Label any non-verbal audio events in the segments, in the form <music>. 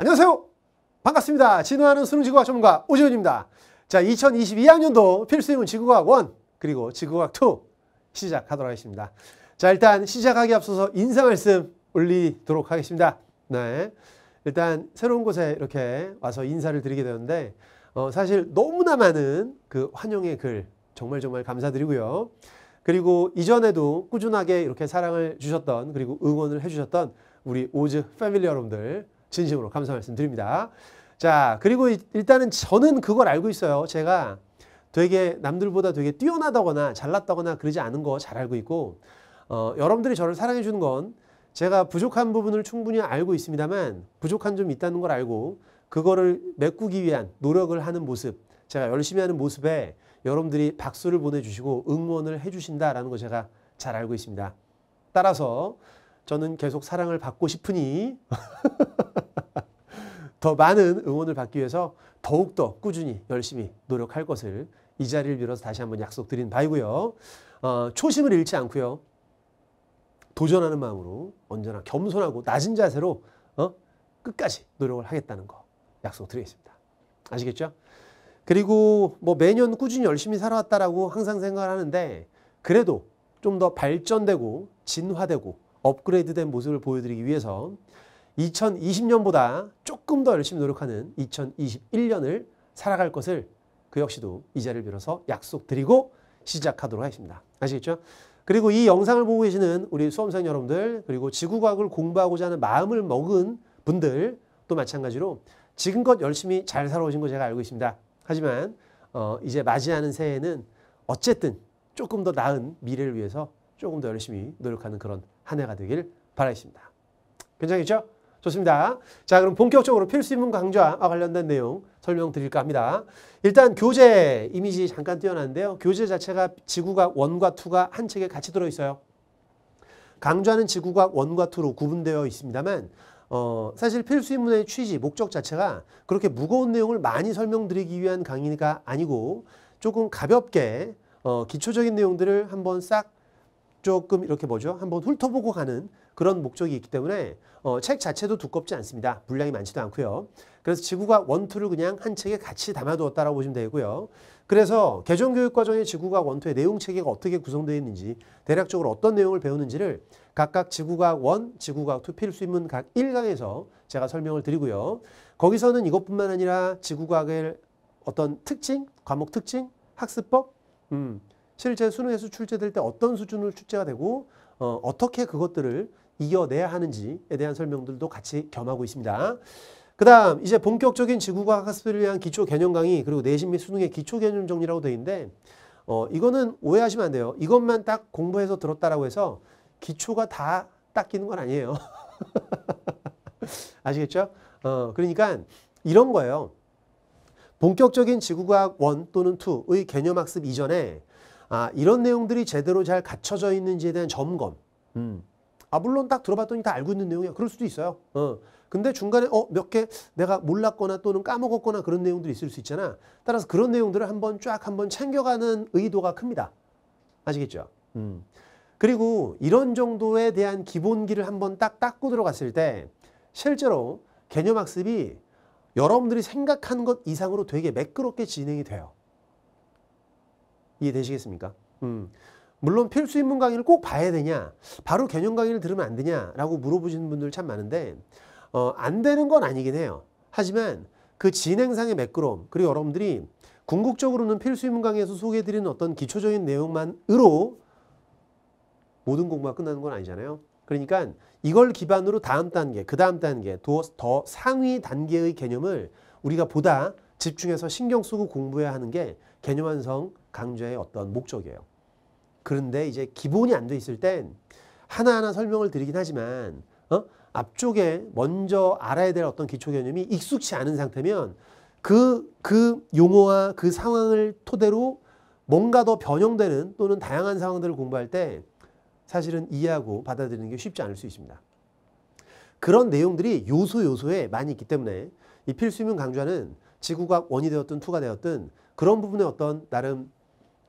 안녕하세요. 반갑습니다. 진화하는 수능지구학 전문가 오지훈입니다. 자, 2022학년도 필수인문 지구과학 1 그리고 지구과학 2 시작하도록 하겠습니다. 자, 일단 시작하기 앞서서 인사 말씀 올리도록 하겠습니다. 네. 일단 새로운 곳에 이렇게 와서 인사를 드리게 되는데 어, 사실 너무나 많은 그 환영의 글 정말 정말 감사드리고요. 그리고 이전에도 꾸준하게 이렇게 사랑을 주셨던 그리고 응원을 해주셨던 우리 오즈 패밀리 여러분들 진심으로 감사 말씀드립니다. 자, 그리고 일단은 저는 그걸 알고 있어요. 제가 되게 남들보다 되게 뛰어나다거나 잘났다거나 그러지 않은 거 잘 알고 있고 어, 여러분들이 저를 사랑해 주는 건 제가 부족한 부분을 충분히 알고 있습니다만 부족한 점이 있다는 걸 알고 그거를 메꾸기 위한 노력을 하는 모습 제가 열심히 하는 모습에 여러분들이 박수를 보내주시고 응원을 해주신다라는 거 제가 잘 알고 있습니다. 따라서 저는 계속 사랑을 받고 싶으니 <laughs> 더 많은 응원을 받기 위해서 더욱더 꾸준히 열심히 노력할 것을 이 자리를 빌어서 다시 한번 약속드린 바이고요. 어, 초심을 잃지 않고요. 도전하는 마음으로 언제나 겸손하고 낮은 자세로 어? 끝까지 노력을 하겠다는 거 약속드리겠습니다. 아시겠죠? 그리고 뭐 매년 꾸준히 열심히 살아왔다라고 항상 생각을 하는데 그래도 좀 더 발전되고 진화되고 업그레이드된 모습을 보여드리기 위해서 2020년보다 조금 더 열심히 노력하는 2021년을 살아갈 것을 그 역시도 이 자리를 빌어서 약속드리고 시작하도록 하겠습니다. 아시겠죠? 그리고 이 영상을 보고 계시는 우리 수험생 여러분들 그리고 지구과학을 공부하고자 하는 마음을 먹은 분들 또 마찬가지로 지금껏 열심히 잘 살아오신 거 제가 알고 있습니다. 하지만 어, 이제 맞이하는 새해에는 어쨌든 조금 더 나은 미래를 위해서 조금 더 열심히 노력하는 그런 한 해가 되길 바라겠습니다. 괜찮겠죠? 좋습니다. 자, 그럼 본격적으로 필수인문 강좌와 관련된 내용 설명드릴까 합니다. 일단 교재 이미지 잠깐 띄어놨는데요. 교재 자체가 지구과 1과 2가 한 책에 같이 들어있어요. 강좌는 지구과 1과 2로 구분되어 있습니다만 어, 사실 필수인문의 취지, 목적 자체가 그렇게 무거운 내용을 많이 설명드리기 위한 강의가 아니고 조금 가볍게 어, 기초적인 내용들을 한번 싹 조금 이렇게 뭐죠? 한번 훑어보고 가는 그런 목적이 있기 때문에 어, 책 자체도 두껍지 않습니다. 분량이 많지도 않고요. 그래서 지구가 원투를 그냥 한 책에 같이 담아두었다라고 보시면 되고요. 그래서 개정교육과정의 지구과학 원투의 내용 체계가 어떻게 구성되어 있는지 대략적으로 어떤 내용을 배우는지를 각각 지구과학 1, 지구과학 2 필수인문 각 1강에서 제가 설명을 드리고요. 거기서는 이것뿐만 아니라 지구과학의 어떤 특징, 과목 특징, 학습법, 음, 실제 수능에서 출제될 때 어떤 수준으로 출제가 되고 어, 어떻게 그것들을 이겨내야 하는지에 대한 설명들도 같이 겸하고 있습니다. 그 다음 이제 본격적인 지구과학학습을 위한 기초 개념 강의 그리고 내신 및 수능의 기초 개념 정리라고 되어 있는데 어, 이거는 오해하시면 안 돼요. 이것만 딱 공부해서 들었다라고 해서 기초가 다 닦이는 건 아니에요. <laughs> 아시겠죠? 어, 그러니까 이런 거예요. 본격적인 지구과학 1 또는 2의 개념 학습 이전에 아, 이런 내용들이 제대로 잘 갖춰져 있는지에 대한 점검. 음. 아, 물론 딱 들어봤더니 다 알고 있는 내용이야. 그럴 수도 있어요. 어. 근데 중간에 어, 몇 개 내가 몰랐거나 또는 까먹었거나 그런 내용들이 있을 수 있잖아. 따라서 그런 내용들을 한번 쫙 한번 챙겨가는 의도가 큽니다. 아시겠죠? 음. 그리고 이런 정도에 대한 기본기를 한번 딱 닦고 들어갔을 때 실제로 개념 학습이 여러분들이 생각한 것 이상으로 되게 매끄럽게 진행이 돼요. 이해되시겠습니까? 음. 물론 필수 인문 강의를 꼭 봐야 되냐, 바로 개념 강의를 들으면 안 되냐라고 물어보시는 분들 참 많은데 어, 안 되는 건 아니긴 해요. 하지만 그 진행상의 매끄러움 그리고 여러분들이 궁극적으로는 필수 인문 강의에서 소개해드리는 어떤 기초적인 내용만으로 모든 공부가 끝나는 건 아니잖아요. 그러니까 이걸 기반으로 다음 단계, 그 다음 단계, 더, 더 상위 단계의 개념을 우리가 보다 집중해서 신경 쓰고 공부해야 하는 게 개념 완성 강좌의 어떤 목적이에요. 그런데 이제 기본이 안 돼 있을 땐 하나하나 설명을 드리긴 하지만 어? 앞쪽에 먼저 알아야 될 어떤 기초 개념이 익숙치 않은 상태면 그, 그 용어와 그 상황을 토대로 뭔가 더 변형되는 또는 다양한 상황들을 공부할 때 사실은 이해하고 받아들이는 게 쉽지 않을 수 있습니다. 그런 내용들이 요소 요소에 많이 있기 때문에 이 필수면 강좌는 지구과학 원이 되었든 투가 되었든 그런 부분에 어떤 나름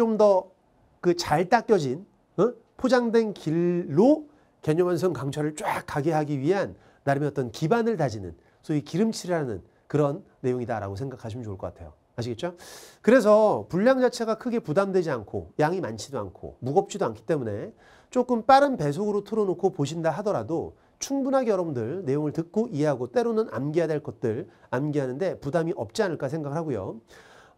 좀더그잘 닦여진 어? 포장된 길로 개념 완성 강철을쫙 가게 하기 위한 나름의 어떤 기반을 다지는 소위 기름칠이라는 그런 내용이다라고 생각하시면 좋을 것 같아요. 아시겠죠? 그래서 분량 자체가 크게 부담되지 않고 양이 많지도 않고 무겁지도 않기 때문에 조금 빠른 배속으로 틀어놓고 보신다 하더라도 충분하게 여러분들 내용을 듣고 이해하고 때로는 암기해야 될 것들 암기하는데 부담이 없지 않을까 생각을 하고요.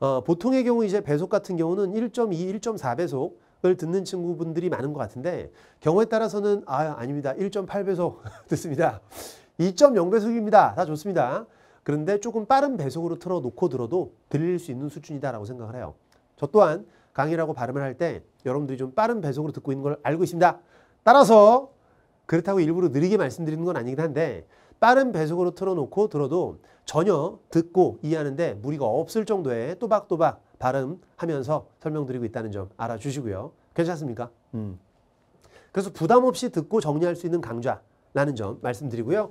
어, 보통의 경우 이제 배속 같은 경우는 1.2, 1.4배속을 듣는 친구분들이 많은 것 같은데 경우에 따라서는 아 아닙니다. 1.8배속 <laughs> 듣습니다. 2.0배속입니다. 다 좋습니다. 그런데 조금 빠른 배속으로 틀어놓고 들어도 들릴 수 있는 수준이다라고 생각을 해요. 저 또한 강의라고 발음을 할 때 여러분들이 좀 빠른 배속으로 듣고 있는 걸 알고 있습니다. 따라서 그렇다고 일부러 느리게 말씀드리는 건 아니긴 한데 빠른 배속으로 틀어놓고 들어도 전혀 듣고 이해하는데 무리가 없을 정도의 또박또박 발음하면서 설명드리고 있다는 점 알아주시고요. 괜찮습니까? 음. 그래서 부담 없이 듣고 정리할 수 있는 강좌라는 점 말씀드리고요.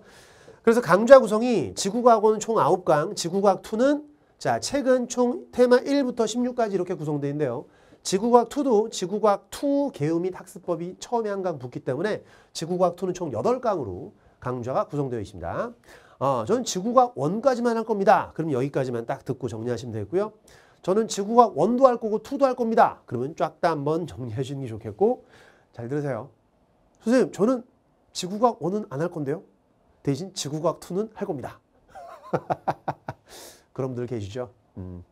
그래서 강좌 구성이 지구과학원 총 9강, 지구과학 2는 자, 책은 총 테마 1부터 16까지 이렇게 구성되어 있는데요. 지구과학 2도 지구과학 2 개요 및 학습법이 처음에 한 강 붙기 때문에 지구과학 2는 총 8강으로 강좌가 구성되어 있습니다. 어, 저는 지구과원까지만할 겁니다. 그럼 여기까지만 딱 듣고 정리하시면 되고요. 저는 지구과원도할 거고 투도할 겁니다. 그러면 쫙 다 한번 <laughs> 정리해 주는게 좋겠고 잘 들으세요. 선생님 저는 지구과원은안 할 건데요. 대신 지구과학 2는 할 겁니다. <laughs> 그럼들 계시죠? 음,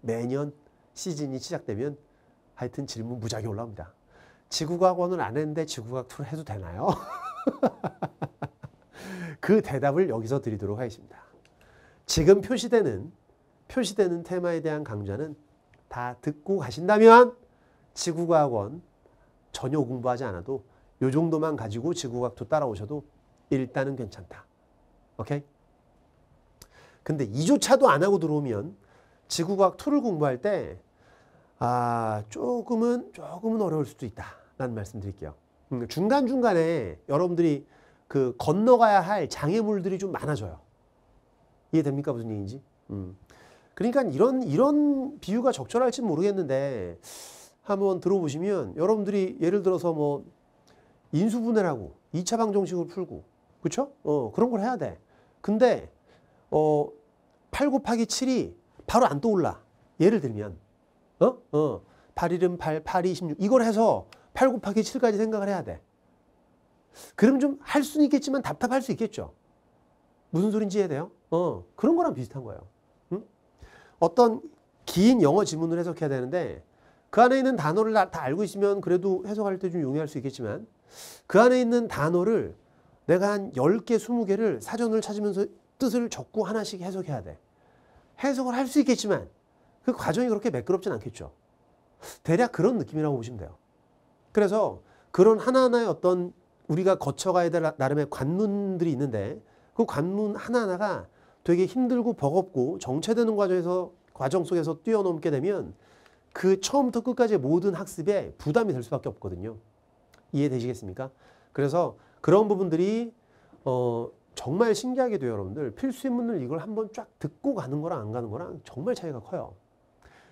매년 시즌이 시작되면 하여튼 질문 무작위 올라옵니다. 지구과학 원은안 했는데 지구과학 2를 해도 되나요? <laughs> 그 대답을 여기서 드리도록 하겠습니다. 지금 표시되는 표시되는 테마에 대한 강좌는 다 듣고 가신다면 지구과학원 전혀 공부하지 않아도 요 정도만 가지고 지구과학도 따라오셔도 일단은 괜찮다. 오케이? 근데 이조차도안 하고 들어오면 지구과학 2를 공부할 때 아, 조금은 조금은 어려울 수도 있다. 라는 말씀 드릴게요. 음, 중간중간에 여러분들이 그 건너가야 할 장애물들이 좀 많아져요. 이해됩니까? 무슨 얘기인지? 음. 그러니까 이런, 이런 비유가 적절할지 모르겠는데 한번 들어보시면 여러분들이 예를 들어서 뭐 인수분해하고 2차 방정식을 풀고 그쵸? 어, 그런 걸 해야 돼. 근데 어, 8 곱하기 7이 바로 안 떠올라. 예를 들면 어? 어. 8 1은 8, 8 2 6 이걸 해서 8 곱하기 7까지 생각을 해야 돼. 그럼 좀 할 수는 있겠지만 답답할 수 있겠죠. 무슨 소린지 해야 돼요? 어, 그런 거랑 비슷한 거예요. 응? 어떤 긴 영어 지문을 해석해야 되는데 그 안에 있는 단어를 다 알고 있으면 그래도 해석할 때 좀 용이할 수 있겠지만 그 안에 있는 단어를 내가 한 10개, 20개를 사전을 찾으면서 뜻을 적고 하나씩 해석해야 돼. 해석을 할 수 있겠지만 그 과정이 그렇게 매끄럽진 않겠죠. 대략 그런 느낌이라고 보시면 돼요. 그래서 그런 하나하나의 어떤 우리가 거쳐가야 될 나름의 관문들이 있는데 그 관문 하나하나가 되게 힘들고 버겁고 정체되는 과정에서 과정 속에서 뛰어넘게 되면 그 처음부터 끝까지의 모든 학습에 부담이 될 수밖에 없거든요. 이해되시겠습니까? 그래서 그런 부분들이 어 정말 신기하게 도 여러분들 필수인문을 이걸 한번 쫙 듣고 가는 거랑 안 가는 거랑 정말 차이가 커요.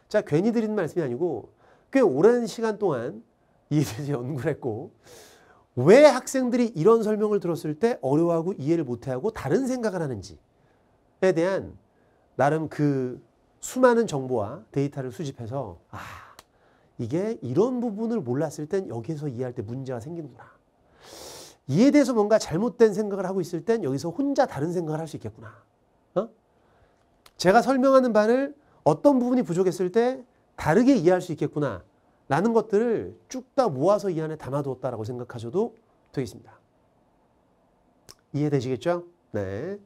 자 괜히 드리는 말씀이 아니고 꽤 오랜 시간 동안 <laughs> 이에 대해 연구를 했고 왜 학생들이 이런 설명을 들었을 때 어려워하고 이해를 못하고 해 다른 생각을 하는지에 대한 나름 그 수많은 정보와 데이터를 수집해서 아 이게 이런 부분을 몰랐을 땐 여기에서 이해할 때 문제가 생기는구나. 이에 대해서 뭔가 잘못된 생각을 하고 있을 땐 여기서 혼자 다른 생각을 할 수 있겠구나. 어? 제가 설명하는 바를 어떤 부분이 부족했을 때 다르게 이해할 수 있겠구나. 라는 것들을 쭉 다 모아서 이 안에 담아두었다라고 생각하셔도 되겠습니다. 이해되시겠죠? 네.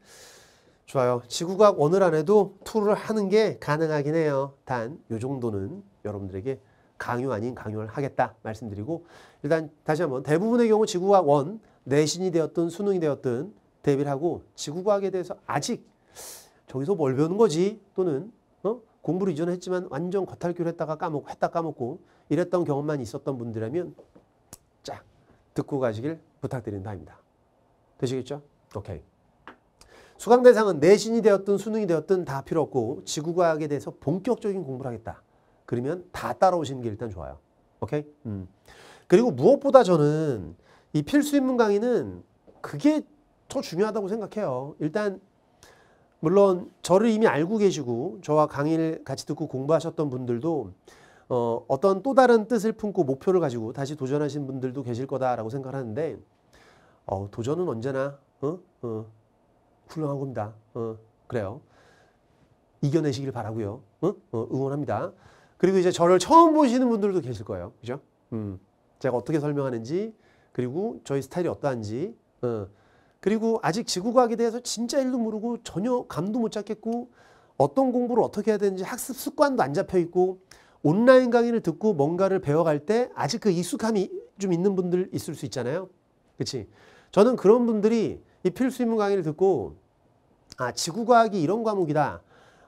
좋아요. 지구과학 오늘 안에도 투를 하는 게 가능하긴 해요. 단, 요 정도는 여러분들에게 강요 아닌 강요를 하겠다 말씀드리고 일단 다시 한번 대부분의 경우 지구과학 원 내신이 되었든 수능이 되었든 대비를 하고 지구과학에 대해서 아직 저기서 뭘 배우는 거지 또는 어? 공부를 이전 했지만 완전 겉핥기로 했다가 까먹고 했다 까먹고 이랬던 경험만 있었던 분들이라면 쫙 듣고 가시길 부탁드린다입니다. 되시겠죠? 오케이. 수강 대상은 내신이 되었든 수능이 되었든 다 필요 없고 지구과학에 대해서 본격적인 공부를 하겠다. 그러면 다 따라오시는 게 일단 좋아요. 오케이? 음. 그리고 무엇보다 저는 이 필수 인문 강의는 그게 더 중요하다고 생각해요. 일단 물론 저를 이미 알고 계시고 저와 강의를 같이 듣고 공부하셨던 분들도 어, 어떤 또 다른 뜻을 품고 목표를 가지고 다시 도전하신 분들도 계실 거다라고 생각하는데 어, 도전은 언제나 어? 어, 훌륭한 겁니다. 어, 그래요. 이겨내시길 바라고요. 어? 어, 응원합니다. 그리고 이제 저를 처음 보시는 분들도 계실 거예요. 그죠? 음, 제가 어떻게 설명하는지 그리고 저희 스타일이 어떠한지 어, 그리고 아직 지구과학에 대해서 진짜 일도 모르고 전혀 감도 못 잡겠고 어떤 공부를 어떻게 해야 되는지 학습 습관도 안 잡혀 있고 온라인 강의를 듣고 뭔가를 배워갈 때 아직 그 익숙함이 좀 있는 분들 있을 수 있잖아요. 그치? 저는 그런 분들이 이 필수인문 강의를 듣고 아, 지구과학이 이런 과목이다.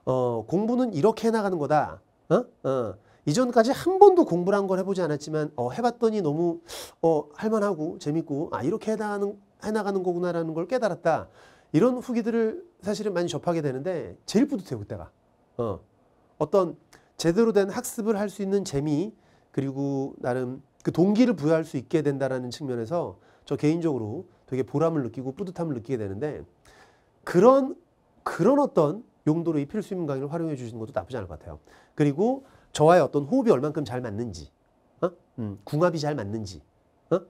어, 공부는 이렇게 해나가는 거다. 어? 어. 이전까지 한 번도 공부를 한 걸 해보지 않았지만 어, 해봤더니 너무 어, 할만하고 재밌고 아 이렇게 해나가는, 해나가는 거구나라는 걸 깨달았다. 이런 후기들을 사실은 많이 접하게 되는데 제일 뿌듯해요 그때가. 어. 어떤 제대로 된 학습을 할 수 있는 재미 그리고 나름 그 동기를 부여할 수 있게 된다라는 측면에서 저 개인적으로 되게 보람을 느끼고 뿌듯함을 느끼게 되는데 그런 그런 어떤 용도로 이 필수임 강의를 활용해 주시는 것도 나쁘지 않을 것 같아요. 그리고 저와의 어떤 호흡이 얼만큼 잘 맞는지, 어? 음, 궁합이 잘 맞는지, 어?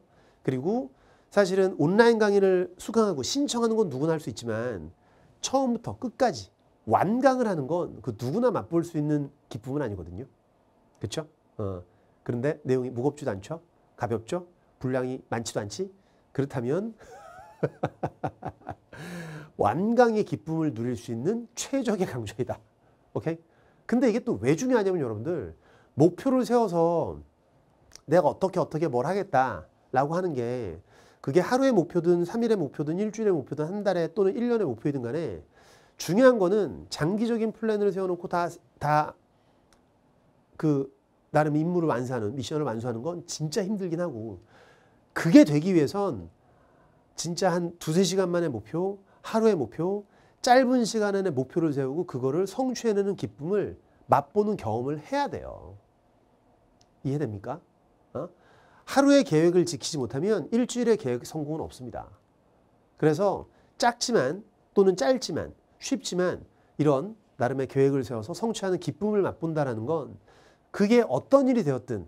그리고 사실은 온라인 강의를 수강하고 신청하는 건 누구나 할 수 있지만 처음부터 끝까지 완강을 하는 건 그 누구나 맛볼 수 있는 기쁨은 아니거든요. 그렇죠? 어, 그런데 내용이 무겁지도 않죠? 가볍죠? 분량이 많지도 않지? 그렇다면 <laughs> 완강의 기쁨을 누릴 수 있는 최적의 강좌이다. 오케이? 근데 이게 또 왜 중요하냐면 여러분들 목표를 세워서 내가 어떻게 어떻게 뭘 하겠다라고 하는 게 그게 하루의 목표든 3일의 목표든 일주일의 목표든 한 달에 또는 1년의 목표이든 간에 중요한 거는 장기적인 플랜을 세워놓고 다, 다 그 나름 임무를 완수하는, 미션을 완수하는 건 진짜 힘들긴 하고 그게 되기 위해선 진짜 한 두세 시간 만의 목표, 하루의 목표, 짧은 시간 안에 목표를 세우고 그거를 성취해내는 기쁨을 맛보는 경험을 해야 돼요. 이해됩니까? 어? 하루의 계획을 지키지 못하면 일주일의 계획 성공은 없습니다. 그래서 작지만 또는 짧지만 쉽지만 이런 나름의 계획을 세워서 성취하는 기쁨을 맛본다라는 건 그게 어떤 일이 되었든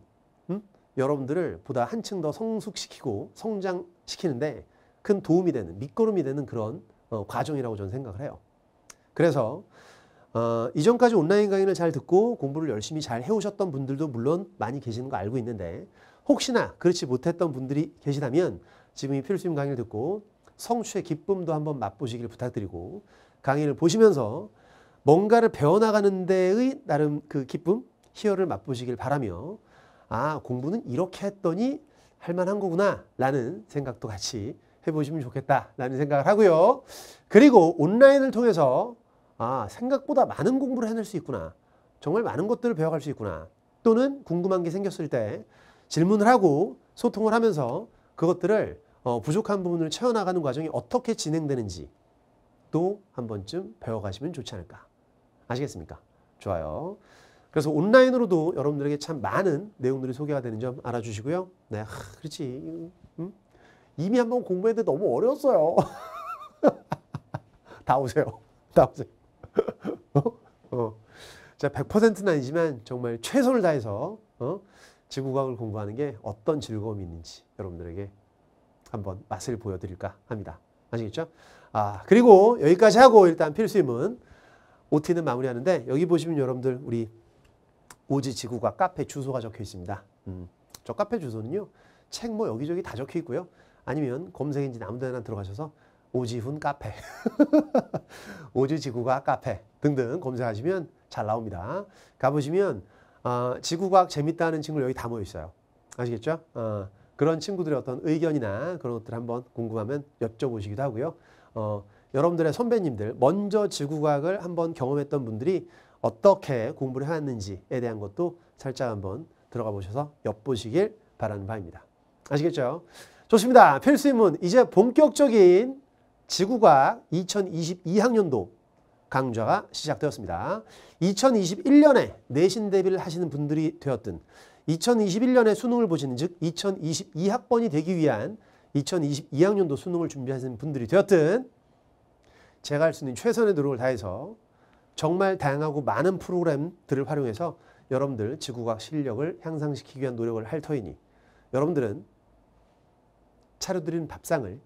음? 여러분들을 보다 한층 더 성숙시키고 성장시키는데 큰 도움이 되는 밑거름이 되는 그런 어, 과정이라고 저는 생각을 해요. 그래서 어, 이전까지 온라인 강의를 잘 듣고 공부를 열심히 잘 해오셨던 분들도 물론 많이 계시는 거 알고 있는데 혹시나 그렇지 못했던 분들이 계시다면 지금 이 필수임 강의를 듣고 성취의 기쁨도 한번 맛보시길 부탁드리고 강의를 보시면서 뭔가를 배워나가는 데의 나름 그 기쁨, 희열을 맛보시길 바라며 아 공부는 이렇게 했더니 할만한 거구나 라는 생각도 같이 해보시면 좋겠다라는 생각을 하고요. 그리고 온라인을 통해서 아 생각보다 많은 공부를 해낼 수 있구나. 정말 많은 것들을 배워갈 수 있구나. 또는 궁금한 게 생겼을 때 질문을 하고 소통을 하면서 그것들을 어, 부족한 부분을 채워나가는 과정이 어떻게 진행되는지 방도한 번쯤 배워가시면 좋지 않을까. 아시겠습니까? 좋아요. 그래서 온라인으로도 여러분들에게 참 많은 내용들이 소개가 되는 점 알아주시고요. 네, 하, 그렇지. 음? 이미 한번 공부했는데 너무 어려웠어요. <laughs> 다 오세요. 다 오세요. <laughs> 어? 어. 자, 100%는 아니지만 정말 최선을 다해서 어? 지구과학을 공부하는 게 어떤 즐거움이 있는지 여러분들에게 한번 맛을 보여드릴까 합니다. 아시겠죠? 아, 그리고 여기까지 하고 일단 필수임은 OT는 마무리하는데 여기 보시면 여러분들 우리 오지 지구가 카페 주소가 적혀 있습니다. 음. 저 카페 주소는요. 책 뭐 여기저기 다 적혀 있고요. 아니면 검색 인지 아무 데나 들어가셔서 오지훈 카페, <laughs> 오지 지구과학 카페 등등 검색하시면 잘 나옵니다. 가보시면 어, 지구과학 재밌다는 친구들 여기 다 모여 있어요. 아시겠죠? 어, 그런 친구들의 어떤 의견이나 그런 것들 한번 궁금하면 여쭤보시기도 하고요. 어, 여러분들의 선배님들 먼저 지구과학을 한번 경험했던 분들이 어떻게 공부를 해왔는지에 대한 것도 살짝 한번 들어가 보셔서 엿보시길 바라는 바입니다. 아시겠죠? 좋습니다. 필수인문 이제 본격적인 지구과학 2022학년도 강좌가 시작되었습니다. 2021년에 내신 대비를 하시는 분들이 되었든 2021년에 수능을 보시는 즉 2022학번이 되기 위한 2022학년도 수능을 준비하시는 분들이 되었든 제가 할 수 있는 최선의 노력을 다해서 정말 다양하고 많은 프로그램들을 활용해서 여러분들 지구과학 실력을 향상시키기 위한 노력을 할 터이니 여러분들은 차려드린 밥상을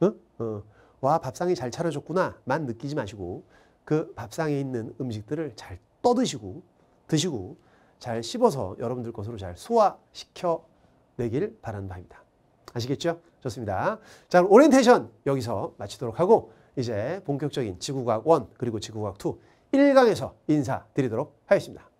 어? 어, 와 밥상이 잘 차려졌구나만 느끼지 마시고 그 밥상에 있는 음식들을 잘 떠드시고 드시고 잘 씹어서 여러분들 것으로 잘 소화시켜 내길 바라는 바입니다. 아시겠죠? 좋습니다. 자, 오리엔테이션 여기서 마치도록 하고 이제 본격적인 지구과학 1 그리고 지구과학 2 1강에서 인사드리도록 하겠습니다.